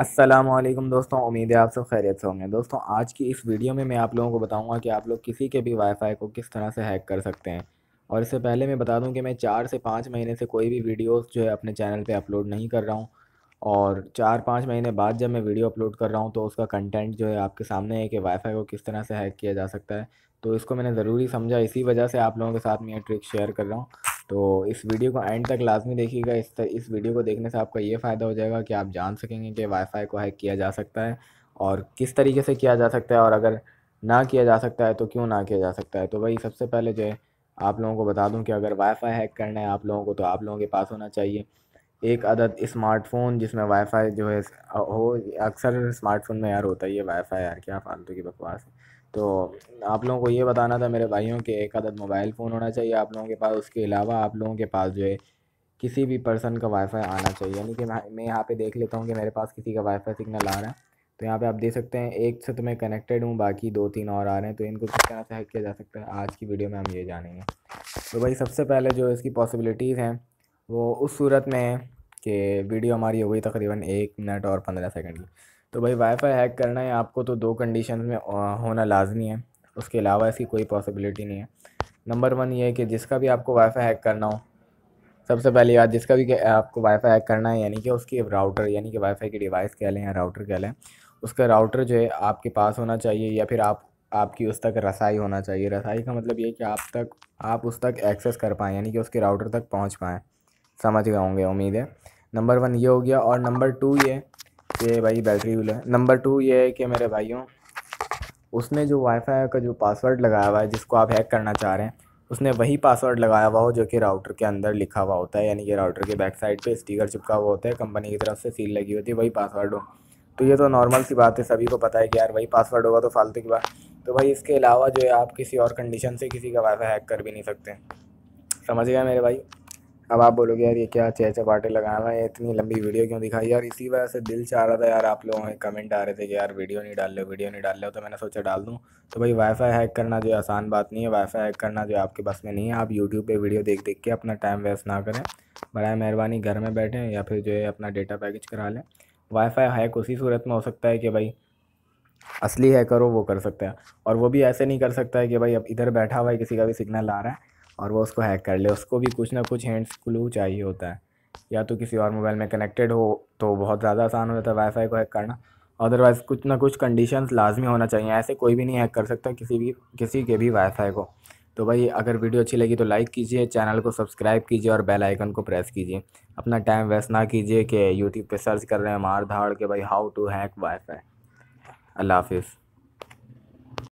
असलम दोस्तों उम्मीद है आप सब खैरियत से होंगे दोस्तों आज की इस वीडियो में मैं आप लोगों को बताऊंगा कि आप लोग किसी के भी वाईफाई को किस तरह से हैक कर सकते हैं और इससे पहले मैं बता दूं कि मैं चार से पाँच महीने से कोई भी वीडियोस जो है अपने चैनल पे अपलोड नहीं कर रहा हूं और चार पाँच महीने बाद जब मैं वीडियो अपलोड कर रहा हूँ तो उसका कंटेंट जो है आपके सामने है कि वाईफाई को किस तरह से हैक किया जा सकता है तो इसको मैंने ज़रूरी समझा इसी वजह से आप लोगों के साथ मैं ये ट्रिक शेयर कर रहा हूँ तो इस वीडियो को एंड तक लाजमी देखिएगा इस तर, इस वीडियो को देखने से आपका ये फ़ायदा हो जाएगा कि आप जान सकेंगे कि वाईफाई को हैक किया जा सकता है और किस तरीके से किया जा सकता है और अगर ना किया जा सकता है तो क्यों ना किया जा सकता है तो भाई सबसे पहले जो है आप लोगों को बता दूँ कि अगर वाईफाई हैक करना है आप लोगों को तो आप लोगों के पास होना चाहिए एक अदद स्मार्टफ़ोन जिसमें वाईफाई जो है हो अक्सर स्मार्टफोन में यार होता ही है वाईफाई यार क्या फालतू की बकवास है तो आप लोगों को ये बताना था मेरे भाइयों के एक आदत मोबाइल फ़ोन होना चाहिए आप लोगों के पास उसके अलावा आप लोगों के पास जो है किसी भी पर्सन का वाईफाई आना चाहिए यानी कि मैं यहाँ पे देख लेता हूँ कि मेरे पास किसी का वाईफाई सिग्नल आ रहा है तो यहाँ पे आप देख सकते हैं एक से तो मैं कनेक्टेड हूँ बाकी दो तीन और आ रहे हैं तो इनको किस तरह से हैक किया जा सकता है आज की वीडियो में हम ये जानेंगे तो भाई सबसे पहले जो इसकी पॉसिबिलिटीज़ हैं वो उस सूरत में है कि वीडियो हमारी हो गई तकरीबन एक मिनट और पंद्रह सेकेंड की तो भाई वाईफाई हैक करना है आपको तो दो कंडीशन में होना लाजमी है उसके अलावा इसकी कोई पॉसिबिलिटी नहीं है नंबर वन ये है कि जिसका भी आपको वाईफाई हैक करना हो सबसे पहली बात जिसका भी आपको वाईफाई हैक करना है यानी कि उसकी राउटर यानी कि वाईफाई की डिवाइस कह लें या राउटर कह लें उसका राउटर जो है आपके पास होना चाहिए या फिर आप आपकी उस तक रसाई होना चाहिए रसाई का मतलब ये कि आप तक आप उस तक एक्सेस कर पाएँ यानी कि उसके राउटर तक पहुँच पाएँ समझ गए होंगे उम्मीद है नंबर वन ये हो गया और नंबर टू ये ये भाई बैटरी वाला है नंबर टू ये है कि मेरे भाइयों उसने जो वाईफाई का जो पासवर्ड लगाया हुआ है जिसको आप हैक करना चाह रहे हैं उसने वही पासवर्ड लगाया हुआ हो जो कि राउटर के अंदर लिखा हुआ होता है यानी कि राउटर के बैक साइड पे स्टिकर चिपका हुआ होता है कंपनी की तरफ से सील लगी होती है वही पासवर्ड हो तो ये तो नॉर्मल सी बात है सभी को पता है कि यार वही पासवर्ड होगा तो फालतू की बात तो भाई इसके अलावा जो है आप किसी और कंडीशन से किसी का वाईफाई हैक कर भी नहीं सकते समझ गया मेरे भाई अब आप बोलोगे यार ये क्या छः छः पार्टी लगाना है इतनी लंबी वीडियो क्यों दिखाई यार इसी वजह से दिल चाह रहा था यार आप लोगों के कमेंट आ रहे थे कि यार वीडियो नहीं डाल लो वीडियो नहीं डाल लो तो मैंने सोचा डाल दूँ तो भाई वाईफाई हैक करना जो आसान बात नहीं है वाईफाई हैक करना जो आपके बस में नहीं है आप यूट्यूब पर वीडियो देख देख के अपना टाइम वेस्ट ना करें बरए मेहरबानी घर में बैठें या फिर जो है अपना डेटा पैकेज करा लें वाईफाई हैक उसी सूरत में हो सकता है कि भाई असली हैकर हो वो कर सकता है और वो भी ऐसे नहीं कर सकता है कि भाई अब इधर बैठा हुआ है किसी का भी सिग्नल आ रहा है और वो उसको हैक कर ले उसको भी कुछ ना कुछ हैंड्स क्लू चाहिए होता है या तो किसी और मोबाइल में कनेक्टेड हो तो बहुत ज़्यादा आसान हो जाता है वाईफाई को हैक करना अदरवाइज़ कुछ ना कुछ कंडीशन लाजमी होना चाहिए ऐसे कोई भी नहीं हैक कर सकता किसी भी किसी के भी वाईफाई को तो भाई अगर वीडियो अच्छी लगी तो लाइक कीजिए चैनल को सब्सक्राइब कीजिए और बेल आइकन को प्रेस कीजिए अपना टाइम वेस्ट ना कीजिए कि यूट्यूब पे सर्च कर रहे हैं मार धाड़ के भाई हाउ टू हैक वाईफाई अल्लाह हाफिज़